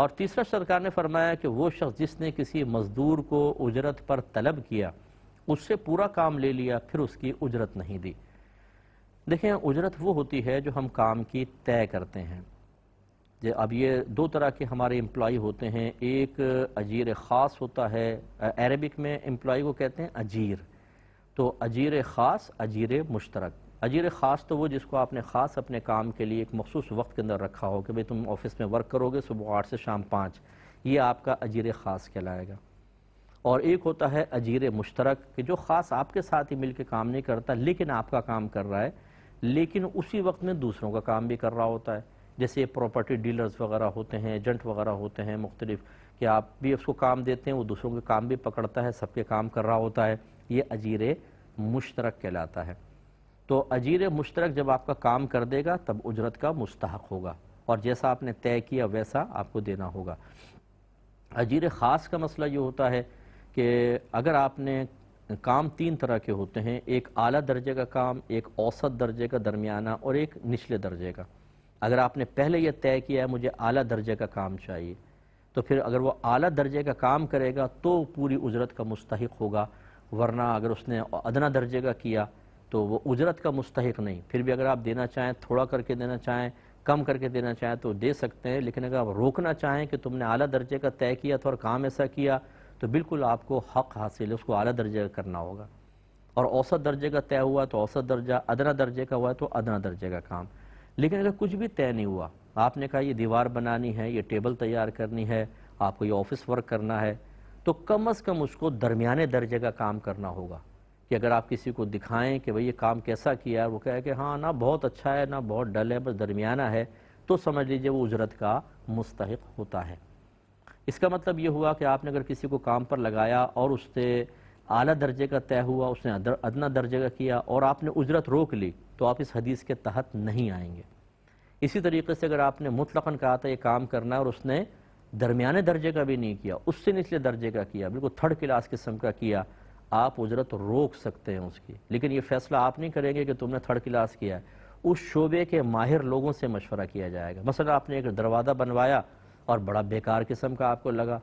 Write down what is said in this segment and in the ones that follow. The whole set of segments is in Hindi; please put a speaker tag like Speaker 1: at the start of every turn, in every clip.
Speaker 1: और तीसरा सरकार ने फरमाया कि वो शख्स जिसने किसी मज़दूर को उजरत पर तलब किया उससे पूरा काम ले लिया फिर उसकी उजरत नहीं दी देखें उजरत वो होती है जो हम काम की तय करते हैं जो अब ये दो तरह के हमारे एम्प्लॉय होते हैं एक अजीर ख़ास होता है अरबिक में एम्प्लॉय को कहते हैं अजीर तो अजीर ख़ास अजीर मुश्तरक अजीर ख़ास तो वो जिसको आपने ख़ास अपने काम के लिए एक मखसूस वक्त के अंदर रखा हो कि भाई तुम ऑफिस में वर्क करोगे सुबह आठ से शाम पाँच ये आपका अजीर ख़ास कहलाएगा और एक होता है अजीर मुश्तरक कि जो ख़ास आपके साथ ही मिल के काम नहीं करता लेकिन आपका काम कर रहा है लेकिन उसी वक्त में दूसरों का काम भी कर रहा होता है जैसे प्रॉपर्टी डीलर्स वगैरह होते हैं एजेंट वगैरह होते हैं मुख्तलिफ कि आप भी उसको काम देते हैं वो दूसरों के काम भी पकड़ता है सबके काम कर रहा होता है ये अजीर मुश्तरक कहलाता है तो अजीर मुश्तरक जब आपका काम कर देगा तब उजरत का मुस्तक होगा और जैसा आपने तय किया वैसा आपको देना होगा अजीर ख़ास का मसला ये होता है कि अगर आपने काम तीन तरह के होते हैं एक आला दर्जे का काम एक औसत दर्जे का दरमियाना और एक निचले दर्जे का अगर आपने पहले यह तय किया है मुझे आला दर्जे का काम चाहिए तो फिर अगर वो आला दर्जे का काम करेगा तो पूरी उजरत का मुस्तक होगा वरना अगर उसने अदना दर्जे का किया तो वो उजरत का मुस्तक नहीं फिर भी अगर आप देना चाहें थोड़ा करके देना चाहें कम करके देना चाहें तो दे सकते हैं लेकिन अगर आप रोकना चाहें कि तुमने अली दर्जे का तय किया था तो और काम ऐसा किया तो बिल्कुल आपको हक हासिल है उसको अली दर्जे का करना होगा और औसत दर्जे का तय हुआ तो औसत दर्जा अदना दर्जे का हुआ तो अदना दर्जे का काम लेकिन अगर कुछ भी तय नहीं हुआ आपने कहा ये दीवार बनानी है ये टेबल तैयार करनी है आपको ये ऑफिस वर्क करना है तो कम अज़ कम उसको दरमियाने दर्जे का काम करना होगा कि अगर आप किसी को दिखाएं कि भाई ये काम कैसा किया है वो कहे कि हाँ ना बहुत अच्छा है ना बहुत डल है बस दरमियाना है तो समझ लीजिए वो उजरत का मुस्तक होता है इसका मतलब ये हुआ कि आपने अगर किसी को काम पर लगाया और उससे आला दर्जे का तय हुआ उसने अदना दर्जे का किया और आपने उजरत रोक ली तो आप इस हदीस के तहत नहीं आएंगे इसी तरीके से अगर आपने मुतलकन कहा था ये काम करना है और उसने दरमियाने दर्जे का भी नहीं किया उससे निचले दर्जे का किया बिल्कुल थर्ड क्लास किस्म का किया आप उजरत रोक सकते हैं उसकी लेकिन ये फैसला आप नहीं करेंगे कि तुमने थर्ड क्लास किया है उस शोबे के माहिर लोगों से मशवरा किया जाएगा मसला आपने एक दरवाज़ा बनवाया और बड़ा बेकार किस्म का आपको लगा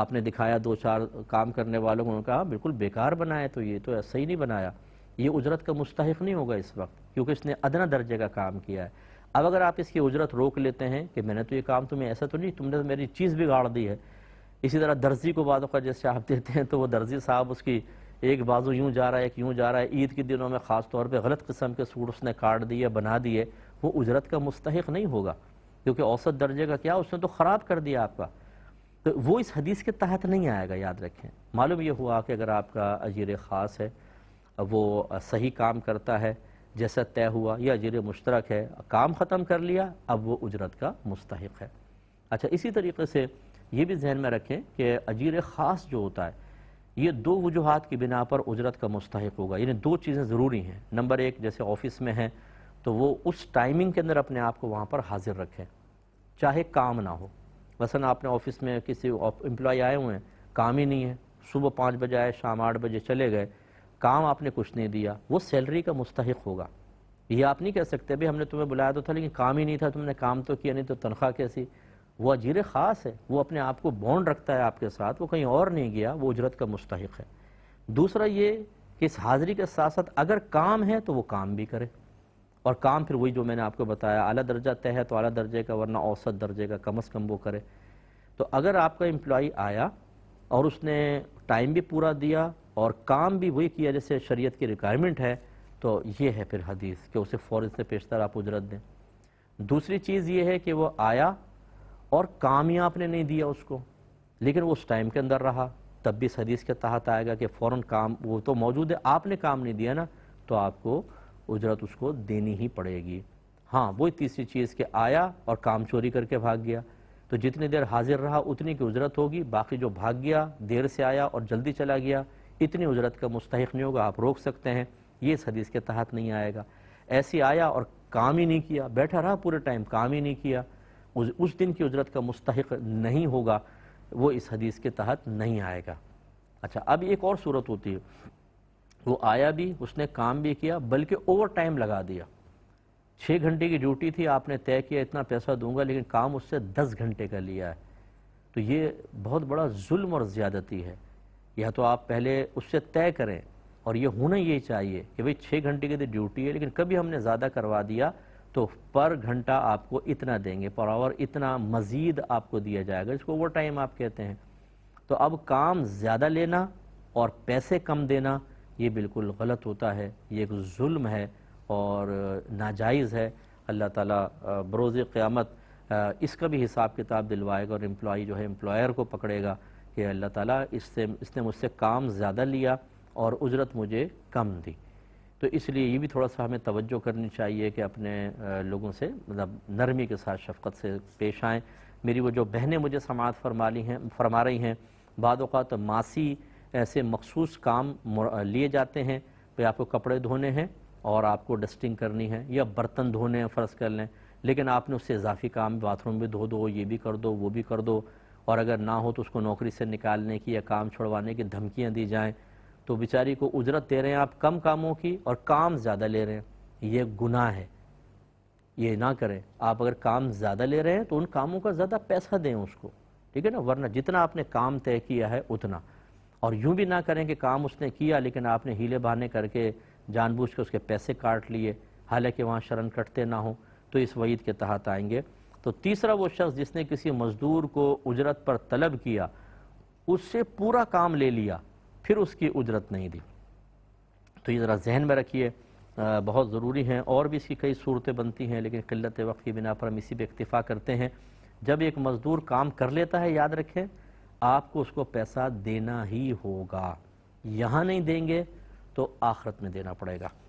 Speaker 1: आपने दिखाया दो चार काम करने वालों को कहा हाँ, बिल्कुल बेकार बनाया तो ये तो ऐसा ही नहीं बनाया ये उजरत का मुस्तक नहीं होगा इस वक्त क्योंकि इसने अदना दर्जे का काम किया है अब अगर आप इसकी उजरत रोक लेते हैं कि मैंने तो ये काम तुम्हें ऐसा तो नहीं तुमने तो मेरी चीज़ बिगाड़ दी है इसी तरह दर्जी को बाद जैसे आप देते हैं तो वो दर्जी साहब उसकी एक बाजू यूँ जा रहा है एक यूँ जा रहा है ईद के दिनों में ख़ास तौर पर गलत किस्म के सूट उसने काट दिए बना दिए वो उजरत का मुस्तक नहीं होगा क्योंकि औसत दर्जे का क्या उसने तो ख़राब कर दिया आपका तो वो इस हदीस के तहत नहीं आएगा याद रखें मालूम ये हुआ कि अगर आपका अजीर ख़ास है वो सही काम करता है जैसा तय हुआ या अजीर मुश्तरक है काम ख़त्म कर लिया अब वो उजरत का मुस्तक है अच्छा इसी तरीके से ये भी जहन में रखें कि अजीर ख़ास जो होता है ये दो वजूहत की बिना पर उजरत का मुस्तक होगा यानी दो चीज़ें ज़रूरी हैं नंबर एक जैसे ऑफिस में हैं तो वो उस टाइमिंग के अंदर अपने आप को वहाँ पर हाजिर रखें चाहे काम ना हो वसन आपने ऑफिस में किसी एम्प्लॉय आए हुए हैं काम ही नहीं है सुबह पाँच बजे आए शाम आठ बजे चले गए काम आपने कुछ नहीं दिया वो सैलरी का मुस्तक होगा ये आप नहीं कह सकते भाई हमने तुम्हें बुलाया तो था लेकिन काम ही नहीं था तुमने काम तो किया नहीं तो तनख्वाह कैसी वो अजीर ख़ास है वो अपने आप को बॉन्ड रखता है आपके साथ वो कहीं और नहीं गया वो उजरत का मुस्तक है दूसरा ये कि इस हाज़िरी के साथ साथ अगर काम है तो वो काम भी करे और काम फिर वही जो मैंने आपको बताया अला दर्जा तय है तो अला दर्जे का वरना औसत दर्जे का कम अज़ कम वो करे तो अगर आपका एम्प्लॉ आया और उसने टाइम भी पूरा दिया और काम भी वही किया जैसे शरीयत की रिक्वायरमेंट है तो ये है फिर हदीस कि उसे फ़ौर से पेशतर आप उजरत दें दूसरी चीज़ ये है कि वो आया और काम ही आपने नहीं दिया उसको लेकिन वो उस टाइम के अंदर रहा तब भी सदीस के तहत आएगा कि फ़ौर काम वो तो मौजूद है आपने काम नहीं दिया ना तो आपको उजरत उसको देनी ही पड़ेगी हाँ वही तीसरी चीज़ के आया और काम चोरी करके भाग गया तो जितनी देर हाजिर रहा उतनी की उजरत होगी बाकी जो भाग गया देर से आया और जल्दी चला गया इतनी उजरत का मुस्तक नहीं होगा आप रोक सकते हैं ये सदीस के तहत नहीं आएगा ऐसे आया और काम ही नहीं किया बैठा रहा पूरे टाइम काम ही नहीं किया उस, उस दिन की उजरत का मुस्तक नहीं होगा वो इस हदीस के तहत नहीं आएगा अच्छा अब एक और सूरत होती है वो आया भी उसने काम भी किया बल्कि ओवर टाइम लगा दिया छः घंटे की ड्यूटी थी आपने तय किया इतना पैसा दूंगा लेकिन काम उससे दस घंटे का लिया है तो ये बहुत बड़ा जुल्म और ज़्यादती है या तो आप पहले उससे तय करें और ये होना ही चाहिए कि भाई छः घंटे की तो ड्यूटी है लेकिन कभी हमने ज़्यादा करवा दिया तो पर घंटा आपको इतना देंगे पर आवर इतना मज़ीद आपको दिया जाएगा इसको ओवर टाइम आप कहते हैं तो अब काम ज़्यादा लेना और पैसे कम देना ये बिल्कुल गलत होता है ये एक जुल्म है और नाजायज़ है अल्लाह ताला बरोज़ क़्यामत इसका भी हिसाब किताब दिलवाएगा और एम्प्लॉई जो है एम्प्लॉयर को पकड़ेगा कि अल्लाह ताला इससे इसने मुझसे काम ज़्यादा लिया और उजरत मुझे कम दी तो इसलिए ये भी थोड़ा सा हमें तवज्जो करनी चाहिए कि अपने लोगों से मतलब नरमी के साथ शफकत से पेश आएँ मेरी वो जो बहनें मुझे समात फरमा ली हैं फरमा रही हैं बाद तो मासी ऐसे मखसूस काम लिए जाते हैं भाई आपको कपड़े धोने हैं और आपको डस्टिंग करनी है या बर्तन धोने हैं फ़र्ज़ कर लें लेकिन आपने उससे इजाफी काम बाथरूम भी धो दो ये भी कर दो वो भी कर दो और अगर ना हो तो उसको नौकरी से निकालने की या काम छोड़वाने की धमकियाँ दी जाएँ तो बेचारी को उजरत दे रहे हैं आप कम कामों की और काम ज़्यादा ले रहे हैं ये गुनाह है ये ना करें आप अगर काम ज़्यादा ले रहे हैं तो उन कामों का ज़्यादा पैसा दें उसको ठीक है ना वरना जितना आपने काम तय किया है उतना और यूं भी ना करें कि काम उसने किया लेकिन आपने हीले बहाने करके जानबूझ के उसके पैसे काट लिए हालांकि वहाँ शरण कटते ना हों तो इस वईद के तहत आएंगे तो तीसरा वो शख्स जिसने किसी मजदूर को उजरत पर तलब किया उससे पूरा काम ले लिया फिर उसकी उजरत नहीं दी तो ये ज़रा जहन में रखिए बहुत ज़रूरी हैं और भी इसकी कई सूरतें बनती हैं लेकिन किल्लत वक्त की बिना पर हम इसी पर इक्तफ़ा करते हैं जब एक मज़दूर काम कर लेता है याद रखें आपको उसको पैसा देना ही होगा यहाँ नहीं देंगे तो आखरत में देना पड़ेगा